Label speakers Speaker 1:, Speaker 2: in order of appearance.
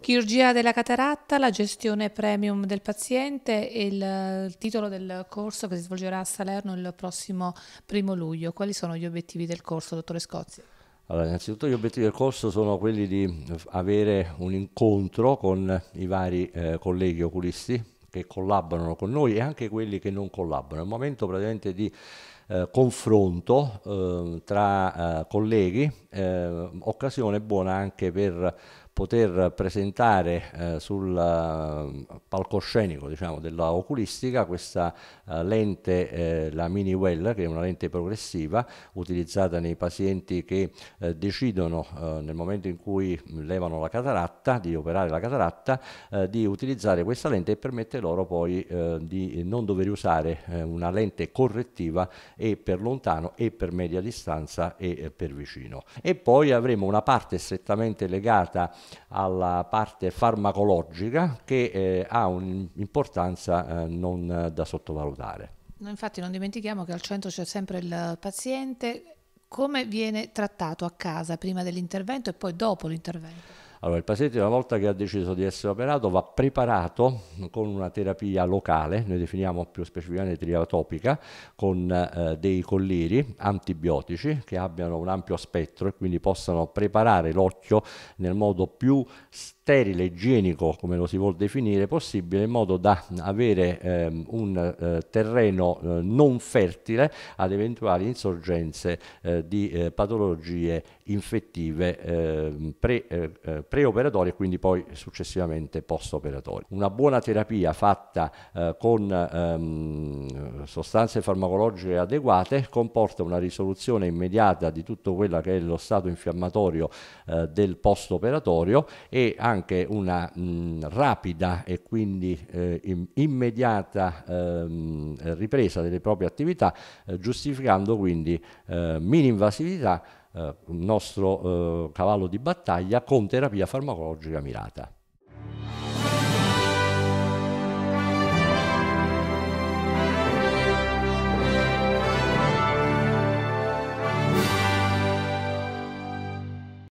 Speaker 1: Chirurgia della cataratta, la gestione premium del paziente e il titolo del corso che si svolgerà a Salerno il prossimo primo luglio. Quali sono gli obiettivi del corso, dottore Scozzi?
Speaker 2: Allora, innanzitutto gli obiettivi del corso sono quelli di avere un incontro con i vari eh, colleghi oculisti che collaborano con noi e anche quelli che non collaborano. È un momento praticamente di eh, confronto eh, tra eh, colleghi, eh, occasione buona anche per poter presentare eh, sul uh, palcoscenico diciamo, della oculistica questa uh, lente, eh, la Mini Well, che è una lente progressiva utilizzata nei pazienti che eh, decidono eh, nel momento in cui levano la cataratta, di operare la cataratta, di utilizzare questa lente e permette loro poi di non dover usare una lente correttiva e per lontano e per media distanza e per vicino. E poi avremo una parte strettamente legata alla parte farmacologica che eh, ha un'importanza eh, non da sottovalutare.
Speaker 1: Infatti non dimentichiamo che al centro c'è sempre il paziente, come viene trattato a casa prima dell'intervento e poi dopo l'intervento?
Speaker 2: Allora, il paziente una volta che ha deciso di essere operato va preparato con una terapia locale, noi definiamo più specificamente triatopica, con eh, dei colliri antibiotici che abbiano un ampio spettro e quindi possano preparare l'occhio nel modo più sterile, igienico, come lo si vuol definire, possibile, in modo da avere ehm, un eh, terreno eh, non fertile ad eventuali insorgenze eh, di eh, patologie infettive ehm, pre, eh, preoperatorio e quindi poi successivamente postoperatorio. Una buona terapia fatta eh, con ehm, sostanze farmacologiche adeguate comporta una risoluzione immediata di tutto quello che è lo stato infiammatorio eh, del postoperatorio e anche una mh, rapida e quindi eh, immediata ehm, ripresa delle proprie attività, eh, giustificando quindi eh, mini invasività eh, nostro eh, cavallo di battaglia con terapia farmacologica mirata.